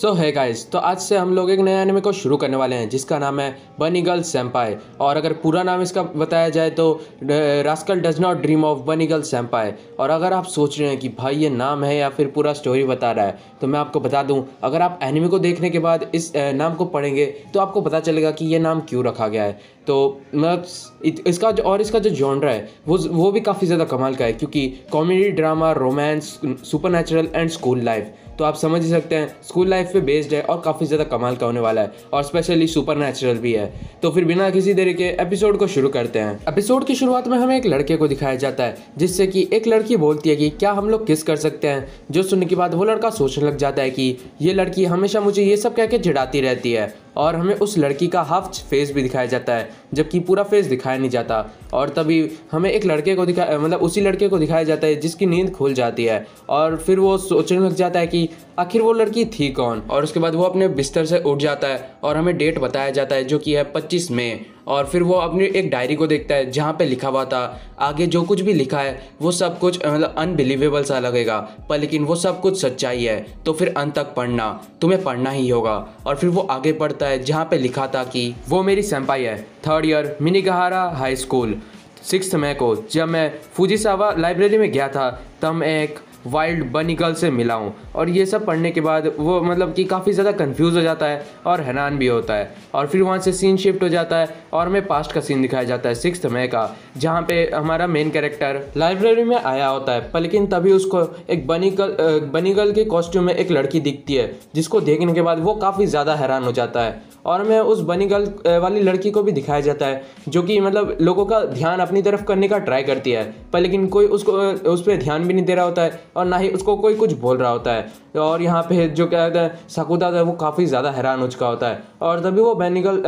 सो है गाइस तो आज से हम लोग एक नए एनिमे को शुरू करने वाले हैं जिसका नाम है बनी गर्ल सैम्पाई और अगर पूरा नाम इसका बताया जाए तो rascal does not dream of bunny girl सैम्पाई और अगर आप सोच रहे हैं कि भाई ये नाम है या फिर पूरा स्टोरी बता रहा है तो मैं आपको बता दूं अगर आप एनिमे को देखने के बाद इस नाम को पढ़ेंगे तो आपको पता चलेगा कि ये नाम क्यों रखा गया है तो मतलब इसका और इसका जो जॉनरा है वो वो भी काफ़ी ज़्यादा कमाल का है क्योंकि comedy drama romance super and school life तो आप समझ ही सकते हैं स्कूल लाइफ पे बेस्ड है और काफ़ी ज़्यादा कमाल का होने वाला है और स्पेशली सुपर नेचुरल भी है तो फिर बिना किसी देरी के एपिसोड को शुरू करते हैं एपिसोड की शुरुआत में हमें एक लड़के को दिखाया जाता है जिससे कि एक लड़की बोलती है कि क्या हम लोग किस कर सकते हैं जो सुनने के बाद वो लड़का सोचने लग जाता है कि ये लड़की हमेशा मुझे ये सब कह के झिड़ाती रहती है और हमें उस लड़की का हाफ फेस भी दिखाया जाता है जबकि पूरा फेस दिखाया नहीं जाता और तभी हमें एक लड़के को दिखा मतलब उसी लड़के को दिखाया जाता है जिसकी नींद खुल जाती है और फिर वो सोचने लग जाता है कि आखिर वो लड़की थी कौन और उसके बाद वो अपने बिस्तर से उठ जाता है और हमें डेट बताया जाता है जो कि है पच्चीस मई और फिर वो अपनी एक डायरी को देखता है जहाँ पे लिखा हुआ था आगे जो कुछ भी लिखा है वो सब कुछ मतलब अनबिलीवेबल सा लगेगा पर लेकिन वो सब कुछ सच्चाई है तो फिर अंत तक पढ़ना तुम्हें पढ़ना ही होगा और फिर वो आगे पढ़ता है जहाँ पे लिखा था कि वो मेरी सेम्पाई है थर्ड ईयर गहारा हाई स्कूल सिक्स मई को जब मैं फूजीसावा लाइब्रेरी में गया था तब एक वाइल्ड बनिकल से मिला हूँ और ये सब पढ़ने के बाद वो मतलब कि काफ़ी ज़्यादा कन्फ्यूज़ हो जाता है और हैरान भी होता है और फिर वहाँ से सीन शिफ्ट हो जाता है और हमें पास्ट का सीन दिखाया जाता है सिक्स मई का जहाँ पे हमारा मेन कैरेक्टर लाइब्रेरी में आया होता है पर लेकिन तभी उसको एक बनिकल बनिकल के कॉस्ट्यूम में एक लड़की दिखती है जिसको देखने के बाद वो काफ़ी ज़्यादा हैरान हो जाता है और हमें उस बनी गर्ल वाली लड़की को भी दिखाया जाता है जो कि मतलब लोगों का ध्यान अपनी तरफ करने का ट्राई करती है पर लेकिन कोई उसको उस पर ध्यान भी नहीं दे रहा होता है और ना ही उसको कोई कुछ बोल रहा होता है और यहाँ पे जो क्या है सकुता था वो काफ़ी ज़्यादा हैरान हो चुका होता है और तभी वो बैनिकल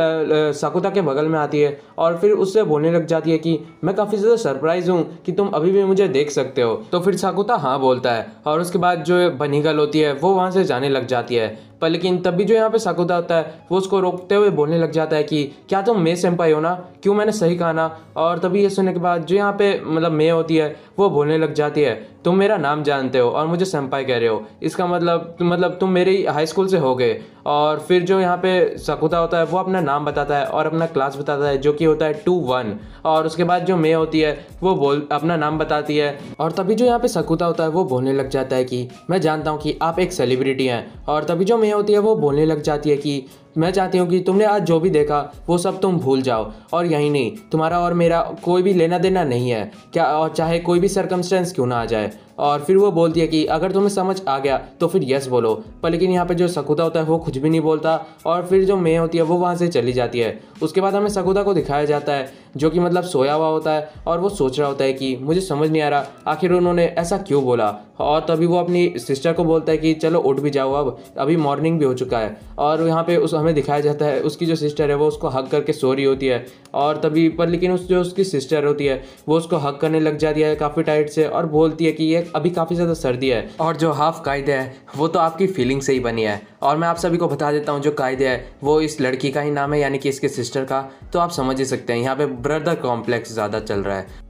साकुता के बगल में आती है और फिर उससे बोलने लग जाती है कि मैं काफ़ी ज़्यादा सरप्राइज हूँ कि तुम अभी भी मुझे देख सकते हो तो फिर साकुता हाँ बोलता है और उसके बाद जो बनीगल होती है वो वहाँ से जाने लग जाती है पर लेकिन तभी जो यहाँ पे साकुदा होता है वो उसको रोकते हुए बोलने लग जाता है कि क्या तुम मे सेम्पाई हो ना क्यों मैंने सही कहा ना और तभी ये सुनने के बाद जो यहाँ पे मतलब मे होती है वो बोलने लग जाती है तुम मेरा नाम जानते हो और मुझे सम्पाई कह रहे हो इसका मतलब तुम मतलब तुम मेरे हाई स्कूल से हो गए और फिर जो यहाँ पे सकुता होता है वो अपना नाम बताता है और अपना क्लास बताता है जो कि होता है टू वन और उसके बाद जो मे होती है वो बोल अपना नाम बताती है और तभी जो यहाँ पे सकुता होता है वो बोलने लग जाता है कि मैं जानता हूँ कि आप एक सेलिब्रिटी हैं और तभी जो मे होती है वो बोलने लग जाती है कि मैं चाहती हूँ कि तुमने आज जो भी देखा वो सब तुम भूल जाओ और यही नहीं तुम्हारा और मेरा कोई भी लेना देना नहीं है क्या और चाहे कोई भी सरकमस्टेंस क्यों ना आ जाए और फिर वो बोलती है कि अगर तुम्हें समझ आ गया तो फिर यस बोलो पर लेकिन यहाँ पर जो सकुदा होता है वो कुछ भी नहीं बोलता और फिर जो मे होती है वो वहाँ से चली जाती है उसके बाद हमें सकुदा को दिखाया जाता है जो कि मतलब सोया हुआ होता है और वो सोच रहा होता है कि मुझे समझ नहीं आ रहा आखिर उन्होंने ऐसा क्यों बोला और तभी वो अपनी सिस्टर को बोलता है कि चलो उठ भी जाओ अब अभी मॉर्निंग भी हो चुका है और यहाँ पे उस हमें दिखाया जाता है उसकी जो सिस्टर है वो उसको हक करके सो रही होती है और तभी पर लेकिन उस जो उसकी सिस्टर होती है वो उसको हक करने लग जाती है काफ़ी टाइट से और बोलती है कि ये अभी काफ़ी ज़्यादा सर्दी है और जो हाफ कायदे है वो तो आपकी फीलिंग से ही बनी है और मैं आप सभी को बता देता हूँ जो कायदे है वो इस लड़की का ही नाम है यानी कि इसके सिस्टर का तो आप समझ ही सकते हैं यहाँ पे ब्रदर कॉम्प्लेक्स ज़्यादा चल रहा है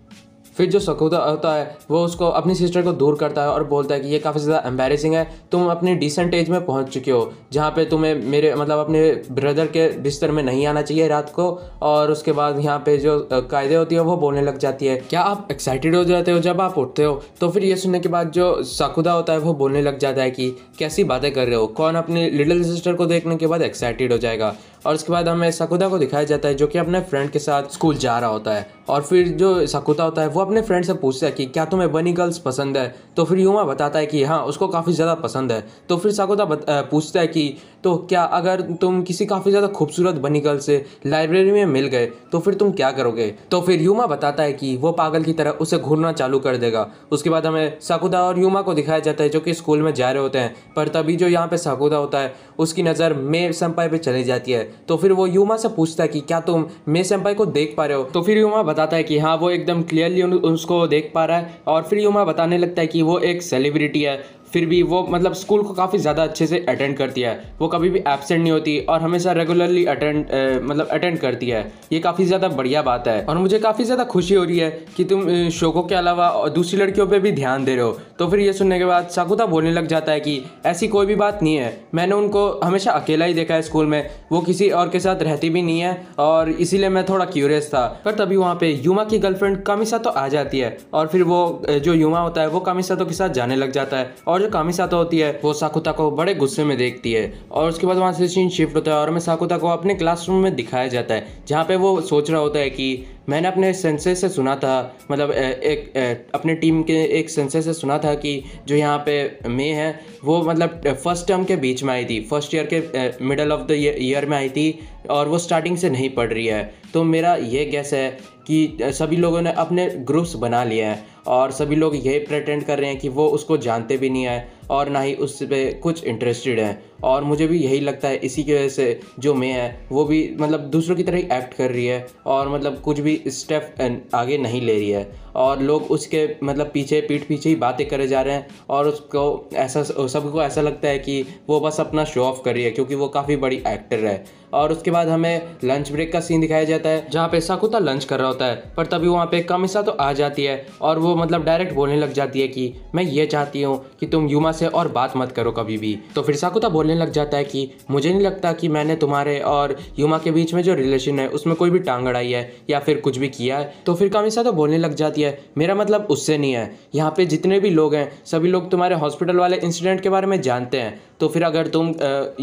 फिर जो सकूदा होता है वो उसको अपनी सिस्टर को दूर करता है और बोलता है कि ये काफ़ी ज़्यादा एम्बेसिंग है तुम अपनी डिसेंट एज में पहुंच चुके हो जहाँ पे तुम्हें मेरे मतलब अपने ब्रदर के बिस्तर में नहीं आना चाहिए रात को और उसके बाद यहाँ पे जो कायदे होती है वो बोलने लग जाती है क्या आप एक्साइटेड हो जाते हो जब आप उठते हो तो फिर ये सुनने के बाद जो सकूदा होता है वो बोलने लग जाता है कि कैसी बातें कर रहे हो कौन अपने लिटिल सिस्टर को देखने के बाद एक्साइटेड हो जाएगा और उसके बाद हमें सकुदा को दिखाया जाता है जो कि अपने फ्रेंड के साथ स्कूल जा रहा होता है और फिर जो सकुता होता है वो अपने फ्रेंड से पूछता है कि क्या तुम्हें बनी गर्ल्स पसंद है तो फिर युमा बताता है कि हाँ उसको काफ़ी ज़्यादा पसंद है तो फिर सकुता पूछता है कि तो क्या अगर तुम किसी काफ़ी ज़्यादा खूबसूरत बनी गर्ल से लाइब्रेरी में मिल गए तो फिर तुम क्या करोगे तो फिर युमा बताता है कि वो पागल की तरह उसे घूरना चालू कर देगा उसके बाद हमें सकुदा और युमा को दिखाया जाता है जो कि स्कूल में जा रहे होते हैं पर तभी जो यहाँ पे सकुदा होता है उसकी नज़र मे संपाई पर चली जाती है तो फिर वो युमा से पूछता है कि क्या तुम मे सेम्पाई को देख पा रहे हो तो फिर युमा बताता है कि हाँ वो एकदम क्लियरली उसको देख पा रहा है और फिर युमा बताने लगता है कि वो एक सेलिब्रिटी है फिर भी वो मतलब स्कूल को काफ़ी ज़्यादा अच्छे से अटेंड करती है वो कभी भी एबसेंट नहीं होती और हमेशा रेगुलरली अटेंड मतलब अटेंड करती है ये काफ़ी ज़्यादा बढ़िया बात है और मुझे काफ़ी ज़्यादा खुशी हो रही है कि तुम शोको के अलावा दूसरी लड़कियों पर भी ध्यान दे रहे हो तो फिर ये सुनने के बाद साकुता बोलने लग जाता है कि ऐसी कोई भी बात नहीं है मैंने उनको हमेशा अकेला ही देखा है स्कूल में वो किसी और के साथ रहती भी नहीं है और इसीलिए मैं थोड़ा क्यूरियस था पर तभी वहाँ पर युमा की गर्लफ्रेंड कामिसा तो आ जाती है और फिर वो जो युमा होता है वो कामिसा तो के साथ जाने लग जाता है और जो कामिसाता होती है वो साकुता को बड़े गुस्से में देखती है और उसके बाद वहाँ से सीन शिफ्ट होता है और हमें साकुता को अपने क्लासरूम में दिखाया जाता है जहाँ पे वो सोच रहा होता है कि मैंने अपने सेंसे से सुना था मतलब एक, अपने टीम के एक सेंसे से सुना था कि जो यहाँ पे मे है वो मतलब फर्स्ट टर्म के बीच में आई थी फर्स्ट ईयर के मिडल ऑफ द ईयर में आई थी और वो स्टार्टिंग से नहीं पढ़ रही है तो मेरा ये गैस है कि सभी लोगों ने अपने ग्रुप्स बना लिए हैं और सभी लोग ये प्रटेंड कर रहे हैं कि वो उसको जानते भी नहीं है और ना ही उस पर कुछ इंटरेस्टेड हैं और मुझे भी यही लगता है इसी की वजह से जो मैं है वो भी मतलब दूसरों की तरह ही एक्ट कर रही है और मतलब कुछ भी स्टेप आगे नहीं ले रही है और लोग उसके मतलब पीछे पीठ पीछे ही बातें करे जा रहे हैं और उसको ऐसा सबको ऐसा लगता है कि वो बस अपना शो ऑफ कर रही है क्योंकि वो काफ़ी बड़ी एक्टर है और उसके बाद हमें लंच ब्रेक का सीन दिखाया जाता है जहाँ पे साकुता लंच कर रहा होता है पर तभी वहाँ पे कमिसा तो आ जाती है और वो मतलब डायरेक्ट बोलने लग जाती है कि मैं ये चाहती हूँ कि तुम युमा से और बात मत करो कभी भी तो फिर साकुता बोलने लग जाता है कि मुझे नहीं लगता कि मैंने तुम्हारे और युमा के बीच में जो रिलेशन है उसमें कोई भी टांग अड़ाई है या फिर कुछ भी किया है तो फिर कामिसा तो बोलने लग जाती है मेरा मतलब उससे नहीं है यहाँ पे जितने भी लोग हैं सभी लोग तुम्हारे हॉस्पिटल वाले इंसिडेंट के बारे में जानते हैं तो फिर अगर तुम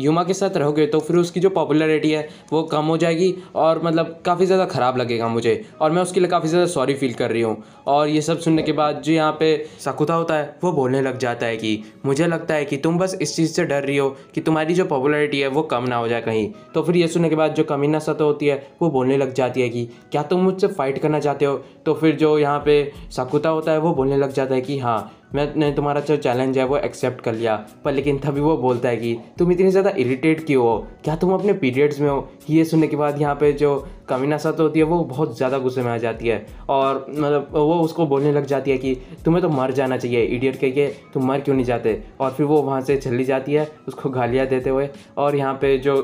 युमा के साथ रहोगे तो फिर उसकी जो पॉपुलरिटी क्वालिटी है वो कम हो जाएगी और मतलब काफ़ी ज़्यादा ख़राब लगेगा मुझे और मैं उसके लिए काफ़ी ज़्यादा सॉरी फील कर रही हूँ और ये सब सुनने के बाद जो यहाँ पे सकुता होता है वो बोलने लग जाता है कि मुझे लगता है कि तुम बस इस चीज़ से डर रही हो कि तुम्हारी जो पॉपुलरिटी है वो कम ना हो जाए कहीं तो फिर ये सुनने के बाद जो कमीना सतह होती है वो बोलने लग जाती है कि क्या तुम मुझसे फ़ाइट करना चाहते हो तो फिर जो यहाँ पे सकुता होता है वो बोलने लग जाता है कि हाँ मैंने तुम्हारा जो चैलेंज है वो एक्सेप्ट कर लिया पर लेकिन तभी वो बोलता है कि तुम इतनी ज़्यादा इरीटेट क्यों हो क्या तुम अपने पीरियड्स में हो ये सुनने के बाद यहाँ पे जो कमीना सा तो होती है वो बहुत ज़्यादा गुस्से में आ जाती है और मतलब वो उसको बोलने लग जाती है कि तुम्हें तो मर जाना चाहिए इडियट कह के तुम मर क्यों नहीं जाते और फिर वो वहाँ से चली जाती है उसको गालियाँ देते हुए और यहाँ पे जो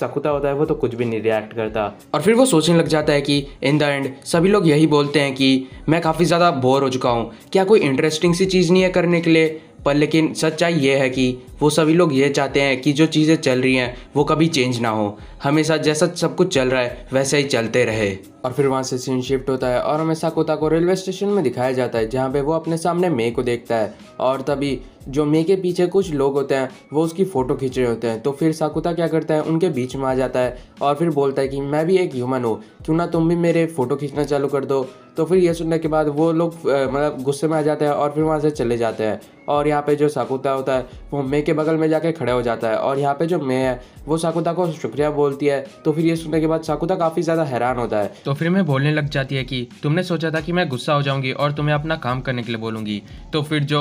सकुता होता है वो तो कुछ भी नहीं रिएक्ट करता और फिर वो सोचने लग जाता है कि इन द एंड सभी लोग यही बोलते हैं कि मैं काफ़ी ज़्यादा बोर हो चुका हूँ क्या कोई इंटरेस्टिंग सी चीज़ नहीं है करने के लिए पर लेकिन सच्चाई ये है कि वो सभी लोग ये चाहते हैं कि जो चीज़ें चल रही हैं वो कभी चेंज ना हो हमेशा जैसा सब कुछ चल रहा है वैसा ही चलते रहे और फिर वहाँ से सीन शिफ्ट होता है और हमेशा कोता को रेलवे स्टेशन में दिखाया जाता है जहाँ पे वो अपने सामने मे को देखता है और तभी जो मे के पीछे कुछ लोग होते हैं वो उसकी फ़ोटो खींच रहे होते हैं तो फिर साकुता क्या करता है उनके बीच में आ जाता है और फिर बोलता है कि मैं भी एक ह्यूमन हूँ क्यों ना तुम भी मेरे फ़ोटो खींचना चालू कर दो तो फिर ये सुनने के बाद वो लोग मतलब गुस्से में आ जाते हैं और फिर वहाँ से चले जाते हैं और यहाँ पे जो साकुता होता है वो मे के बगल में जाके खड़े हो जाता है और यहाँ पे जो मे है वो साकुता को शुक्रिया बोलती है तो फिर ये सुनने के बाद साकुता काफ़ी ज़्यादा हैरान होता है तो फिर मैं बोलने लग जाती है कि तुमने सोचा था कि मैं गुस्सा हो जाऊंगी और तुम्हें अपना काम करने के लिए बोलूँगी तो फिर जो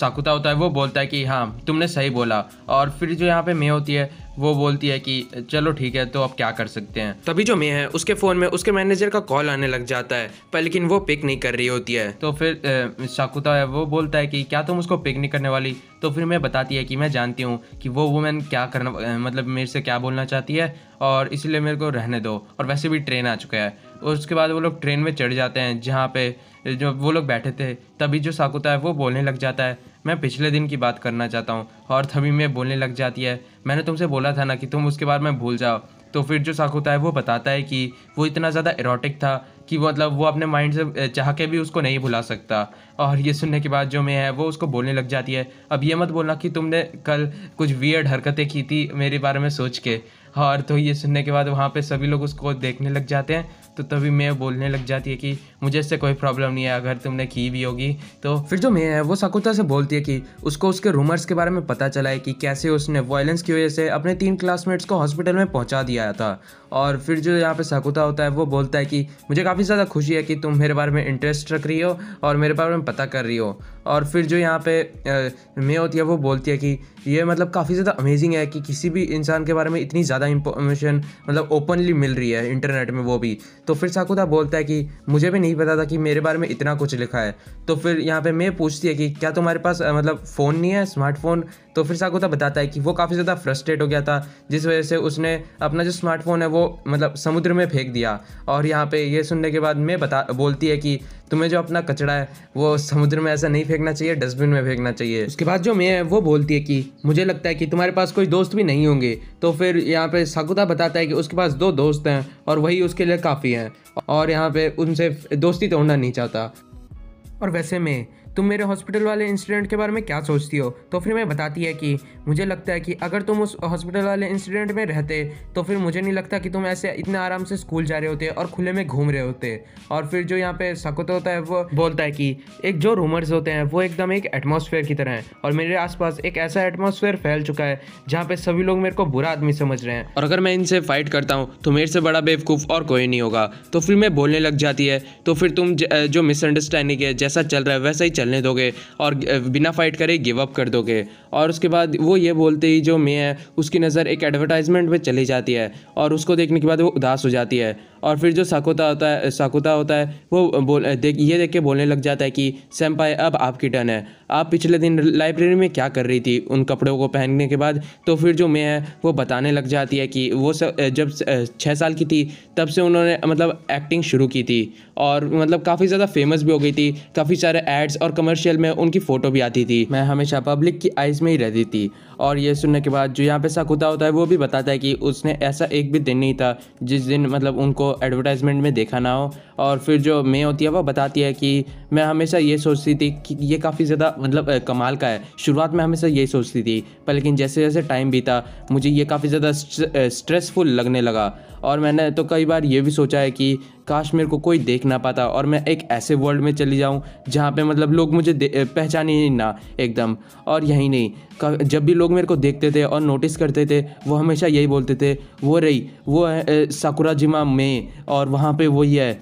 साकुता होता है वो बोलता है कि हाँ तुमने सही बोला और फिर जो यहाँ पे मे होती है वो बोलती है कि चलो ठीक है तो अब क्या कर सकते हैं तभी जो मे है उसके फ़ोन में उसके मैनेजर का कॉल आने लग जाता है पर लेकिन वो पिक नहीं कर रही होती है तो फिर शाकुता है वो बोलता है कि क्या तुम उसको पिक नहीं करने वाली तो फिर मैं बताती है कि मैं जानती हूँ कि वो वुमेन क्या करना मतलब मेरे से क्या बोलना चाहती है और इसलिए मेरे को रहने दो और वैसे भी ट्रेन आ चुका है और उसके बाद वो लोग ट्रेन में चढ़ जाते हैं जहाँ पे जो वो लोग बैठे थे तभी जो साकुता है वो बोलने लग जाता है मैं पिछले दिन की बात करना चाहता हूँ और तभी मैं बोलने लग जाती है मैंने तुमसे बोला था ना कि तुम उसके बारे में भूल जाओ तो फिर जो साख है वो बताता है कि वो इतना ज़्यादा इरोटिक था कि वो मतलब वो अपने माइंड से चाह के भी उसको नहीं भुला सकता और ये सुनने के बाद जो मैं है वो उसको बोलने लग जाती है अब ये मत बोलना कि तुमने कल कुछ वियर्ड हरकतें की थी मेरे बारे में सोच के और तो ये सुनने के बाद वहाँ पे सभी लोग उसको देखने लग जाते हैं तो तभी मैं बोलने लग जाती है कि मुझे इससे कोई प्रॉब्लम नहीं है अगर तुमने की भी होगी तो फिर जो मैं है वो सकुता से बोलती है कि उसको उसके रूमर्स के बारे में पता चला है कि कैसे उसने वायलेंस की वजह से अपने तीन क्लासमेट्स को हॉस्पिटल में पहुँचा दिया था और फिर जो यहाँ पे सकुता होता है वो बोलता है कि मुझे काफ़ी ज़्यादा खुशी है कि तुम मेरे बारे में इंटरेस्ट रख रही हो और मेरे बारे में पता कर रही हो और फिर जो यहाँ पे मैं होती है वो बोलती है कि ये मतलब काफ़ी ज़्यादा अमेजिंग है कि किसी भी इंसान के बारे में इतनी ज़्यादा इंफॉर्मेशन मतलब ओपनली मिल रही है इंटरनेट में वो भी तो फिर साकुदा बोलता है कि मुझे भी नहीं पता था कि मेरे बारे में इतना कुछ लिखा है तो फिर यहाँ पे मैं पूछती है कि क्या तुम्हारे पास मतलब फ़ोन नहीं है स्मार्टफोन तो फिर सागुता बताता है कि वो काफ़ी ज़्यादा फ्रस्ट्रेट हो गया था जिस वजह से उसने अपना जो स्मार्टफोन है वो मतलब समुद्र में फेंक दिया और यहाँ पे ये सुनने के बाद मैं बता बोलती है कि तुम्हें जो अपना कचरा है वो समुद्र में ऐसा नहीं फेंकना चाहिए डस्टबिन में फेंकना चाहिए उसके बाद जो मैं है वो बोलती है कि मुझे लगता है कि तुम्हारे पास कोई दोस्त भी नहीं होंगे तो फिर यहाँ पे साकुता बताता है कि उसके पास दो दोस्त हैं और वही उसके लिए काफ़ी हैं और यहाँ पे उनसे दोस्ती तोड़ना नहीं चाहता और वैसे में तुम मेरे हॉस्पिटल वाले इंसिडेंट के बारे में क्या सोचती हो तो फिर मैं बताती है कि मुझे लगता है कि अगर तुम उस हॉस्पिटल वाले इंसिडेंट में रहते तो फिर मुझे नहीं लगता कि तुम ऐसे इतने आराम से स्कूल जा रहे होते और खुले में घूम रहे होते और फिर जो यहाँ पे सकुत होता है वो बोलता है कि एक जो रूमर्स होते हैं वो एकदम एक एटमोसफेयर की तरह है और मेरे आसपास एक ऐसा एटमोसफेयर फैल चुका है जहाँ पे सभी लोग मेरे को बुरा आदमी समझ रहे हैं और अगर मैं इनसे फाइट करता हूँ तो मेरे से बड़ा बेवकूफ़ और कोई नहीं होगा तो फिर मैं बोलने लग जाती है तो फिर तुम जो मिसअंडरस्टैंडिंग है जैसा चल रहा है वैसा ही चल चलने दोगे और बिना फाइट करे गिव अप कर दोगे और उसके बाद वो ये बोलते ही जो मे है उसकी नज़र एक एडवर्टाइजमेंट पर चली जाती है और उसको देखने के बाद वो उदास हो जाती है और फिर जो साकुता होता है साकुता होता है वो बोल देख ये देख के बोलने लग जाता है कि सैम्पाई अब आपकी टर्न है आप पिछले दिन लाइब्रेरी में क्या कर रही थी उन कपड़ों को पहनने के बाद तो फिर जो मैं है वो बताने लग जाती है कि वो सब जब छः साल की थी तब से उन्होंने मतलब एक्टिंग शुरू की थी और मतलब काफ़ी ज़्यादा फेमस भी हो गई थी काफ़ी सारे एड्स और कमर्शियल में उनकी फ़ोटो भी आती थी मैं हमेशा पब्लिक की आइज़ में ही रहती थी और ये सुनने के बाद जो यहाँ पे सकुता होता है वो भी बताता है कि उसने ऐसा एक भी दिन नहीं था जिस दिन मतलब उनको एडवर्टाइजमेंट में देखा ना हो और फिर जो मैं होती है वो बताती है कि मैं हमेशा ये सोचती थी कि ये काफ़ी ज़्यादा मतलब कमाल का है शुरुआत में हमेशा यही सोचती थी पर लेकिन जैसे जैसे टाइम बीता मुझे ये काफ़ी ज़्यादा स्ट्रेसफुल लगने लगा और मैंने तो कई बार ये भी सोचा है कि काश मेरे को कोई देख ना पाता और मैं एक ऐसे वर्ल्ड में चली जाऊँ जहाँ पे मतलब लोग मुझे पहचान ही ना एकदम और यही नहीं जब भी लोग मेरे को देखते थे और नोटिस करते थे वो हमेशा यही बोलते थे वो रही वो है साकुरा जिमा में और वहाँ पे वही है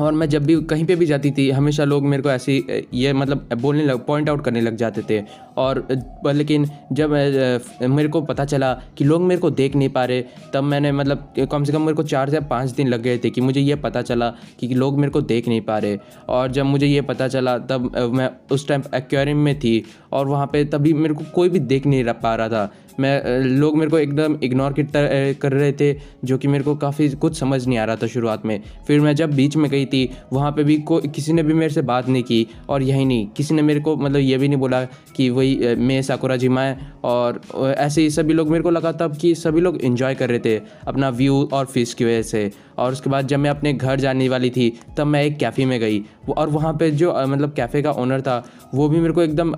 और मैं जब भी कहीं पे भी जाती थी हमेशा लोग मेरे को ऐसी ये मतलब बोलने लग पॉइंट आउट करने लग जाते थे और लेकिन जब मेरे को पता चला कि लोग मेरे को देख नहीं पा रहे तब मैंने मतलब कम से कम मेरे को चार से पाँच दिन लग गए थे कि मुझे ये पता चला कि लोग मेरे को देख नहीं पा रहे और जब मुझे ये पता चला तब मैं उस टाइम एक्वेरियम में थी और वहाँ पर तभी मेरे को कोई भी देख नहीं पा रहा था मैं लोग मेरे को एकदम इग्नोर कर रहे थे जो कि मेरे को काफ़ी कुछ समझ नहीं आ रहा था शुरुआत में फिर मैं जब बीच में गई थी वहाँ पे भी को किसी ने भी मेरे से बात नहीं की और यही नहीं किसी ने मेरे को मतलब ये भी नहीं बोला कि वही मैं साकुरा जी मैं और ऐसे ही सभी लोग मेरे को लगा था कि सभी लोग इन्जॉय कर रहे थे अपना व्यू और फीस की वजह से और उसके बाद जब मैं अपने घर जाने वाली थी तब मैं एक कैफ़े में गई और वहाँ पर जो मतलब कैफ़े का ओनर था वो भी मेरे को एकदम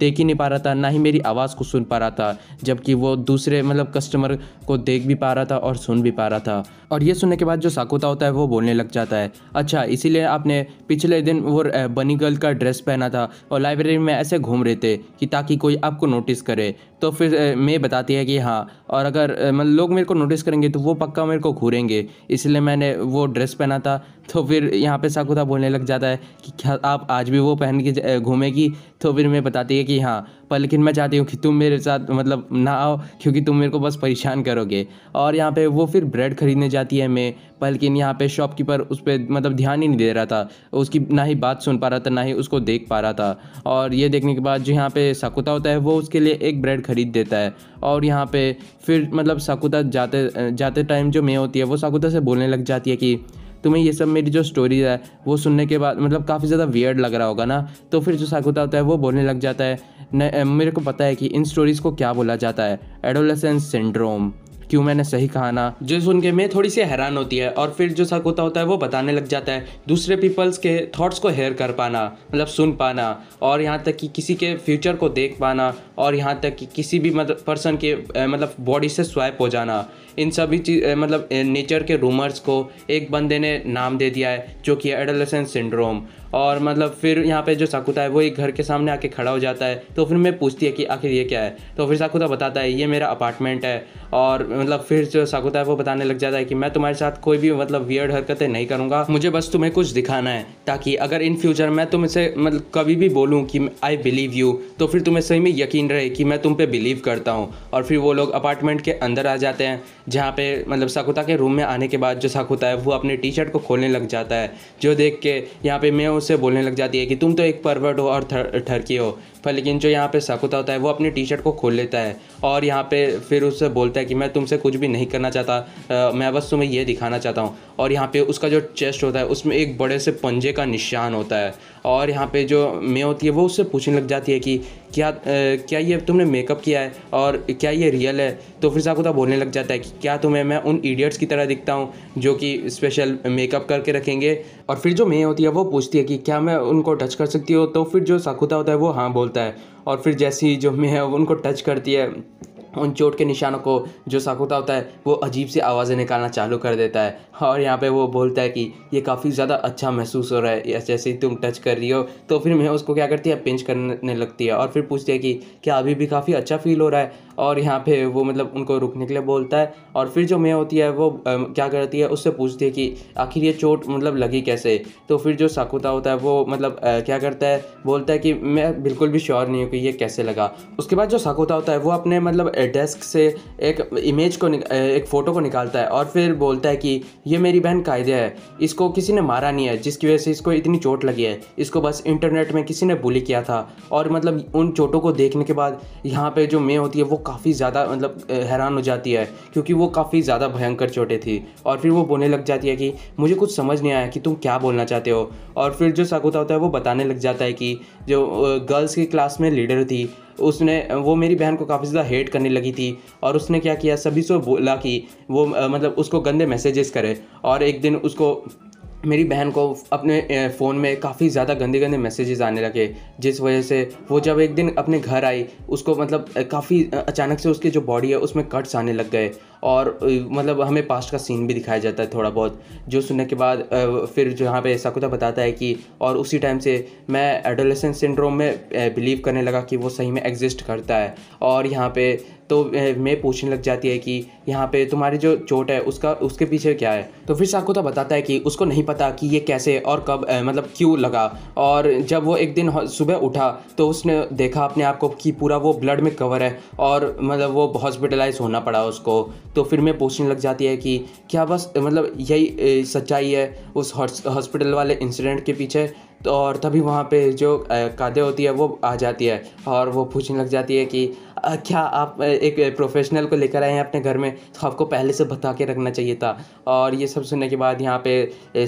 देख ही नहीं पा रहा था ना ही मेरी आवाज़ को सुन पा रहा था जबकि वो दूसरे मतलब कस्टमर को देख भी पा रहा था और सुन भी पा रहा था और ये सुनने के बाद जो साकुता होता है वो बोलने लग जाता है अच्छा इसीलिए आपने पिछले दिन वो बनी गर्ल का ड्रेस पहना था और लाइब्रेरी में ऐसे घूम रहे थे कि ताकि कोई आपको नोटिस करे तो फिर मैं बताती है कि हाँ और अगर मतलब लोग मेरे को नोटिस करेंगे तो वो पक्का मेरे को घूरेंगे इसलिए मैंने वो ड्रेस पहना था तो फिर यहाँ पे साकुता बोलने लग जाता है कि क्या आप आज भी वो पहन के घूमेगी तो फिर मैं बताती है कि हाँ पर लेकिन मैं चाहती हूँ कि तुम मेरे साथ मतलब ना आओ क्योंकि तुम मेरे को बस परेशान करोगे और यहाँ पे वो फिर ब्रेड खरीदने जाती है मैं पर लेकिन यहाँ पे शॉपकीपर उस पर मतलब ध्यान ही नहीं दे रहा था उसकी ना ही बात सुन पा रहा था ना ही उसको देख पा रहा था और ये देखने के बाद जो यहाँ पे साकुता होता है वो उसके लिए एक ब्रेड खरीद देता है और यहाँ पे फिर मतलब साकुता जाते जाते टाइम जो मैं होती है वो साकुता से बोलने लग जाती है कि तुम्हें ये सब मेरी जो स्टोरीज है वो सुनने के बाद मतलब काफ़ी ज़्यादा वियर्ड लग रहा होगा ना तो फिर जो साकुता होता है वो बोलने लग जाता है न, मेरे को पता है कि इन स्टोरीज़ को क्या बोला जाता है एडोलेसेंस सिंड्रोम क्यों मैंने सही कहा ना जो सुन के मैं थोड़ी सी हैरान होती है और फिर जो सकोता होता है वो बताने लग जाता है दूसरे पीपल्स के थॉट्स को हेयर कर पाना मतलब सुन पाना और यहाँ तक कि किसी के फ्यूचर को देख पाना और यहाँ तक कि किसी भी मतलब पर्सन के मतलब बॉडी से स्वाइप हो जाना इन सभी चीज मतलब नेचर के रूमर्स को एक बंदे ने नाम दे दिया है जो कि एडोलेसेंस सिंड्रोम और मतलब फिर यहाँ पे जो साकुता है वो एक घर के सामने आके खड़ा हो जाता है तो फिर मैं पूछती है कि आखिर ये क्या है तो फिर साकुता बताता है ये मेरा अपार्टमेंट है और मतलब फिर जो साकुता है वो बताने लग जाता है कि मैं तुम्हारे साथ कोई भी मतलब वियर्ड हरकतें नहीं करूँगा मुझे बस तुम्हें कुछ दिखाना है ताकि अगर इन फ्यूचर मैं तुमसे मतलब कभी भी बोलूँ कि आई बिलीव यू तो फिर तुम्हें सही में यकीन रहे कि मैं तुम पे बिलीव करता हूँ और फिर वो लोग अपार्टमेंट के अंदर आ जाते हैं जहाँ पे मतलब साकुता के रूम में आने के बाद जो साकुता है वो अपने टी शर्ट को खोलने लग जाता है जो देख के यहाँ पे मैं उस उससे बोलने लग जाती है कि तुम तो एक परवट हो और ठरकी हो पर लेकिन जो यहाँ पे सकुता होता है वो अपनी टी शर्ट को खोल लेता है और यहाँ पे फिर उससे बोलता है कि मैं तुमसे कुछ भी नहीं करना चाहता आ, मैं बस तुम्हें यह दिखाना चाहता हूँ और यहाँ पे उसका जो चेस्ट होता है उसमें एक बड़े से पंजे का निशान होता है और यहाँ पे जो मे होती है वो उससे पूछने लग जाती है कि क्या आ, क्या ये तुमने मेकअप किया है और क्या ये रियल है तो फिर साकुता बोलने लग जाता है कि क्या तुम्हें मैं उन इडियट्स की तरह दिखता हूँ जो कि स्पेशल मेकअप करके रखेंगे और फिर जो मे होती है वो पूछती है कि क्या मैं उनको टच कर सकती हूँ तो फिर जो साकुता होता है वो हाँ बोलता होता है और फिर जैसी जो मैं उनको टच करती है उन चोट के निशानों को जो साकुता होता है वो अजीब सी आवाज़ें निकालना चालू कर देता है और यहाँ पे वो बोलता है कि ये काफ़ी ज़्यादा अच्छा महसूस हो रहा है जैसे ही तुम टच कर रही हो तो फिर मैं उसको क्या करती है पिंच करने लगती है और फिर पूछती है कि क्या अभी भी काफ़ी अच्छा फील हो रहा है और यहाँ पे वो मतलब उनको रुकने के लिए बोलता है और फिर जो मैं होती है वो आ, क्या करती है उससे पूछती है कि आखिर ये चोट मतलब लगी कैसे तो फिर जो साकुता होता है वो मतलब आ, क्या करता है बोलता है कि मैं बिल्कुल भी श्योर नहीं हूँ कि ये कैसे लगा उसके बाद जो साकुता होता है वो अपने मतलब डेस्क से एक इमेज को एक फ़ोटो को निकालता है और फिर बोलता है कि ये मेरी बहन कायदे है इसको किसी ने मारा नहीं है जिसकी वजह से इसको इतनी चोट लगी है इसको बस इंटरनेट में किसी ने बुली किया था और मतलब उन चोटों को देखने के बाद यहाँ पे जो मैं होती है वो काफ़ी ज़्यादा मतलब हैरान हो जाती है क्योंकि वो काफ़ी ज़्यादा भयंकर चोटें थी और फिर वो बोलने लग जाती है कि मुझे कुछ समझ नहीं आया कि तुम क्या बोलना चाहते हो और फिर जो सकुता होता है वो बताने लग जाता है कि जो गर्ल्स की क्लास में लीडर थी उसने वो मेरी बहन को काफ़ी ज़्यादा हेट करने लगी थी और उसने क्या किया सभी से बोला कि वो मतलब उसको गंदे मैसेजेस करे और एक दिन उसको मेरी बहन को अपने फ़ोन में काफ़ी ज़्यादा गंदे गंदे मैसेजेस आने लगे जिस वजह से वो जब एक दिन अपने घर आई उसको मतलब काफ़ी अचानक से उसकी जो बॉडी है उसमें कट्स आने लग गए और मतलब हमें पास्ट का सीन भी दिखाया जाता है थोड़ा बहुत जो सुनने के बाद फिर जो यहाँ पे ऐसा कुछ बताता है कि और उसी टाइम से मैं एडोलेसन सिंड्रोम में बिलीव करने लगा कि वो सही में एग्जिस्ट करता है और यहाँ पे तो मैं पूछने लग जाती है कि यहाँ पे तुम्हारी जो चोट है उसका उसके पीछे क्या है तो फिर साकुता बताता है कि उसको नहीं पता कि ये कैसे और कब मतलब क्यों लगा और जब वो एक दिन सुबह उठा तो उसने देखा अपने आप को कि पूरा वो ब्लड में कवर है और मतलब वो हॉस्पिटलाइज होना पड़ा उसको तो फिर मैं पूछने लग जाती है कि क्या बस मतलब यही सच्चाई है उस हॉस्पिटल वाले इंसिडेंट के पीछे तो और तभी वहाँ पे जो कादे होती है वो आ जाती है और वो पूछने लग जाती है कि क्या आप एक प्रोफेशनल को लेकर आए हैं अपने घर में तो आपको पहले से बता के रखना चाहिए था और ये सब सुनने के बाद यहाँ पे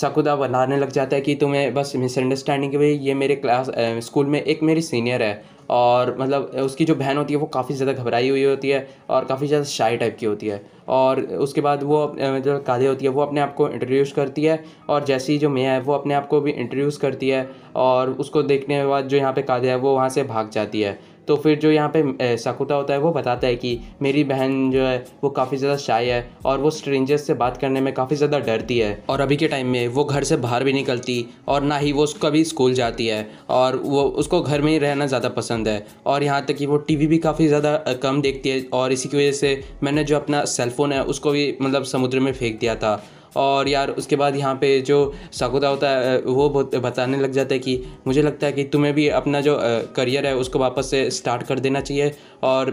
सकुदा बनाने लग जाता है कि तुम्हें बस मिसअंडरस्टैंडिंग के भाई ये मेरे क्लास स्कूल में एक मेरी सीनियर है और मतलब उसकी जो बहन होती है वो काफ़ी ज़्यादा घबराई हुई होती है और काफ़ी ज़्यादा शाई टाइप की होती है और उसके बाद वो जो काले होती है वो अपने आप को इंट्रोड्यूस करती है और जैसी जो मियाँ है वो अपने आप को भी इंट्रोड्यूस करती है और उसको देखने के बाद जो यहाँ पे काले है वो वहाँ से भाग जाती है तो फिर जो यहाँ पे साकुता होता है वो बताता है कि मेरी बहन जो है वो काफ़ी ज़्यादा शाई है और वो स्ट्रेंजर्स से बात करने में काफ़ी ज़्यादा डरती है और अभी के टाइम में वो घर से बाहर भी निकलती और ना ही वो कभी स्कूल जाती है और वो उसको घर में ही रहना ज़्यादा पसंद है और यहाँ तक कि वो टी भी काफ़ी ज़्यादा कम देखती है और इसी की वजह से मैंने जो अपना सेलफोन है उसको भी मतलब समुद्र में फेंक दिया था और यार उसके बाद यहाँ पे जो साकुदा होता है वो बताने लग जाता है कि मुझे लगता है कि तुम्हें भी अपना जो करियर है उसको वापस से स्टार्ट कर देना चाहिए और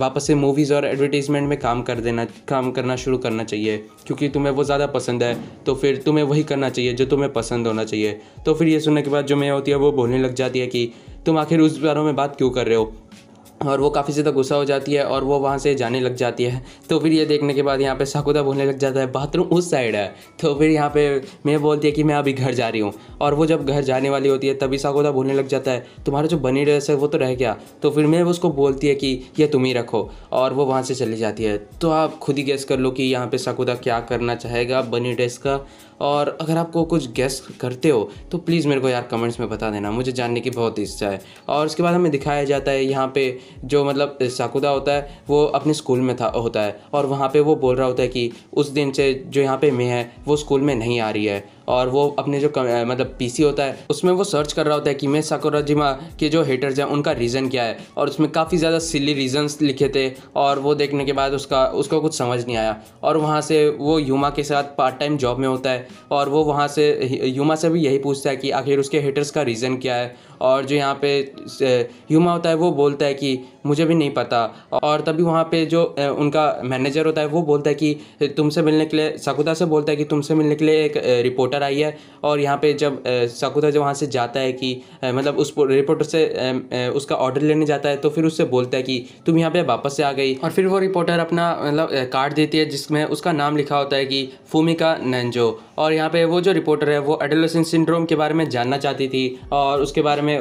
वापस से मूवीज़ और एडवर्टीज़मेंट में काम कर देना काम करना शुरू करना चाहिए क्योंकि तुम्हें वो ज़्यादा पसंद है तो फिर तुम्हें वही करना चाहिए जो तुम्हें पसंद होना चाहिए तो फिर ये सुनने के बाद जो मैं होती है वो बोलने लग जाती है कि तुम आखिर उस बारे में बात क्यों कर रहे हो और वो काफ़ी ज़्यादा गुस्सा हो जाती है और वो वहाँ से जाने लग जाती है तो फिर ये देखने के बाद यहाँ पे साकुदा बोलने लग जाता है बाथरूम उस साइड है तो फिर यहाँ पे मैं बोलती है कि मैं अभी घर जा रही हूँ और वो जब घर जाने वाली होती है तभी साकुदा बोलने लग जाता है तुम्हारा जो बनी ड्रेस है वो तो रह गया तो फिर मैं उसको बोलती है कि यह तुम ही रखो और वो वहाँ से चली जाती है तो आप खुद ही गैस कर लो कि यहाँ पर साकुदा क्या करना चाहेगा बनी ड्रेस का और अगर आपको कुछ गेस करते हो तो प्लीज़ मेरे को यार कमेंट्स में बता देना मुझे जानने की बहुत इच्छा है और उसके बाद हमें दिखाया जाता है यहाँ पे जो मतलब साकुदा होता है वो अपने स्कूल में था होता है और वहाँ पे वो बोल रहा होता है कि उस दिन से जो यहाँ पे मैं है वो स्कूल में नहीं आ रही है और वो अपने जो मतलब पीसी होता है उसमें वो सर्च कर रहा होता है कि मैं साकोराजिमा के जो हेटर्स हैं उनका रीज़न क्या है और उसमें काफ़ी ज़्यादा सिली रीज़न्स लिखे थे और वो देखने के बाद उसका उसको कुछ समझ नहीं आया और वहाँ से वो युमा के साथ पार्ट टाइम जॉब में होता है और वो वहाँ से युमा से भी यही पूछता है कि आखिर उसके हेटर्स का रीज़न क्या है और जो यहाँ पे युमा होता है वो बोलता है कि मुझे भी नहीं पता और तभी वहाँ पे जो उनका मैनेजर होता है वो बोलता है कि तुमसे मिलने के लिए सकुदा से बोलता है कि तुमसे मिलने के लिए एक रिपोर्टर रिपोर्टर आई है और यहाँ पे जब साकुता जब वहाँ से जाता है कि मतलब उस रिपोर्टर से उसका ऑर्डर लेने जाता है तो फिर उससे बोलता है कि तुम यहाँ पे वापस से आ गई और फिर वो रिपोर्टर अपना मतलब कार्ड देती है जिसमें उसका नाम लिखा होता है कि फूमिका नैनजो और यहाँ पे वो जो रिपोर्टर है वो एडोलेसेंट सिंड्रोम के बारे में जानना चाहती थी और उसके बारे में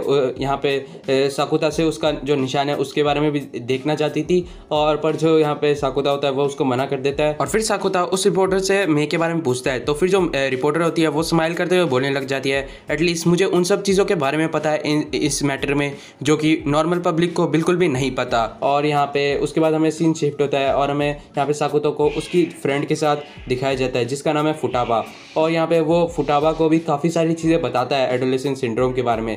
यहाँ पे साकुता से उसका जो निशान है उसके बारे में भी देखना चाहती थी और पर जो यहाँ पे साकुता होता है वो उसको मना कर देता है और फिर साकुता उस रिपोर्टर से मे के बारे में पूछता है तो फिर जो रिपोर्टर होती है है वो स्माइल करते हुए बोलने लग जाती है एटलीस्ट मुझे उन सब चीज़ों के बारे में पता है इन, इस मैटर में जो कि नॉर्मल पब्लिक को बिल्कुल भी नहीं पता और यहाँ पे उसके बाद हमें सीन शिफ्ट होता है और हमें यहाँ पे साकुतो को उसकी फ्रेंड के साथ दिखाया जाता है जिसका नाम है फुटाबा और यहाँ पे वो फुटाबा को भी काफ़ी सारी चीज़ें बताता है एडोलेसन सिंड्रोम के बारे में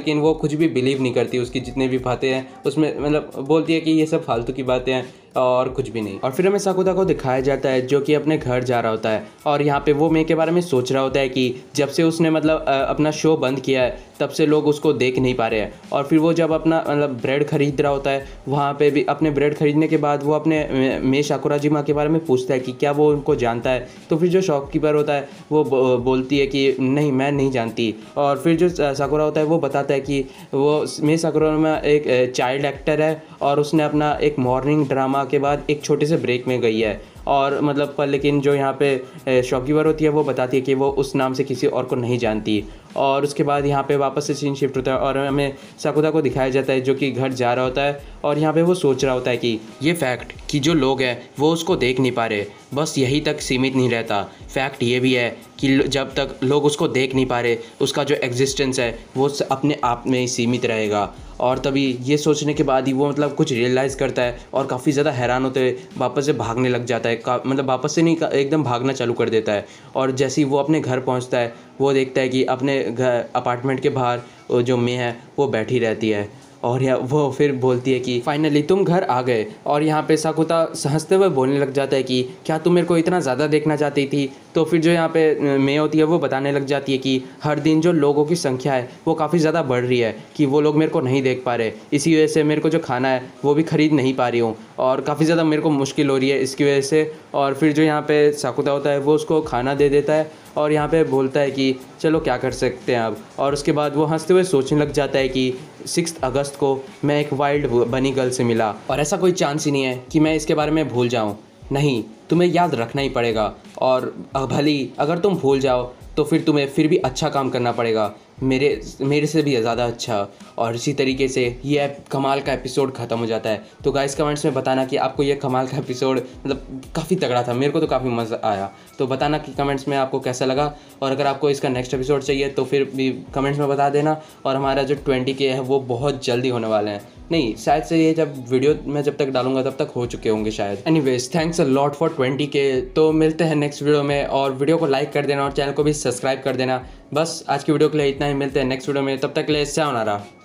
लेकिन वो कुछ भी बिलीव नहीं करती उसकी जितने भी बातें हैं उसमें मतलब बोलती है कि ये सब फालतू की बातें हैं और कुछ भी नहीं और फिर हमें साकुता को दिखाया जाता है जो कि अपने घर जा रहा होता है और यहाँ पे वो मे के बारे में सोच रहा होता होता है कि जब से उसने मतलब अपना शो बंद किया है तब से लोग उसको देख नहीं पा रहे हैं और फिर वो जब अपना मतलब ब्रेड खरीद रहा होता है वहाँ पे भी अपने ब्रेड खरीदने के बाद वो अपने मे शाकुरा जी माँ के बारे में पूछता है कि क्या वो उनको जानता है तो फिर जो शॉपकीपर होता है वो बोलती है कि नहीं मैं नहीं जानती और फिर जो शाकुरा होता है वो बताता है कि वो मे शाकुरा में एक चाइल्ड एक्टर है और उसने अपना एक मॉर्निंग ड्रामा के बाद एक छोटे से ब्रेक में गई है और मतलब पर लेकिन जो यहाँ पे शॉपकीपर होती है वो बताती है कि वो उस नाम से किसी और को नहीं जानती और उसके बाद यहाँ पे वापस से सीन शिफ्ट होता है और हमें साकुदा को दिखाया जाता है जो कि घर जा रहा होता है और यहाँ पे वो सोच रहा होता है कि ये फैक्ट कि जो लोग हैं वो उसको देख नहीं पा रहे बस यहीं तक सीमित नहीं रहता फैक्ट ये भी है कि जब तक लोग उसको देख नहीं पा रहे उसका जो एग्जिस्टेंस है वो अपने आप में ही सीमित रहेगा और तभी ये सोचने के बाद ही वो मतलब कुछ रियलाइज़ करता है और काफ़ी ज़्यादा हैरान होते हुए वापस से भागने लग जाता है मतलब वापस से नहीं एकदम भागना चालू कर देता है और जैसे ही वो अपने घर पहुँचता है वो देखता है कि अपने घर अपार्टमेंट के बाहर जो मे है वो बैठी रहती है और यह वो फिर बोलती है कि फाइनली तुम घर आ गए और यहाँ पे साकुता हंसते हुए बोलने लग जाता है कि क्या तुम मेरे को इतना ज़्यादा देखना चाहती थी तो फिर जो यहाँ पे मे होती है वो बताने लग जाती है कि हर दिन जो लोगों की संख्या है वो काफ़ी ज़्यादा बढ़ रही है कि वो लोग मेरे को नहीं देख पा रहे इसी वजह से मेरे को जो खाना है वो भी ख़रीद नहीं पा रही हूँ और काफ़ी ज़्यादा मेरे को मुश्किल हो रही है इसकी वजह से और फिर जो यहाँ पे साकुता होता है वो उसको खाना दे देता है और यहाँ पे बोलता है कि चलो क्या कर सकते हैं अब और उसके बाद वो हंसते हुए सोचने लग जाता है कि सिक्स अगस्त को मैं एक वाइल्ड बनी गर्ल से मिला और ऐसा कोई चांस ही नहीं है कि मैं इसके बारे में भूल जाऊँ नहीं तुम्हें याद रखना ही पड़ेगा और भली अगर तुम भूल जाओ तो फिर तुम्हें फिर भी अच्छा काम करना पड़ेगा मेरे मेरे से भी ज़्यादा अच्छा और इसी तरीके से ये कमाल का एपिसोड ख़त्म हो जाता है तो गाइस कमेंट्स में बताना कि आपको ये कमाल का एपिसोड मतलब काफ़ी तगड़ा था मेरे को तो काफ़ी मज़ा आया तो बताना कि कमेंट्स में आपको कैसा लगा और अगर आपको इसका नेक्स्ट एपिसोड चाहिए तो फिर भी कमेंट्स में बता देना और हमारा जो ट्वेंटी के है वो बहुत जल्दी होने वाले हैं नहीं शायद से ये जब वीडियो मैं जब तक डालूंगा तब तक हो चुके होंगे शायद anyways thanks a lot for twenty K तो मिलते हैं नेक्स्ट वीडियो में और वीडियो को लाइक कर देना और चैनल को भी सब्सक्राइब कर देना बस आज की वीडियो के लिए इतना ही मिलते हैं नेक्स्ट वीडियो में तब तक ले आ रहा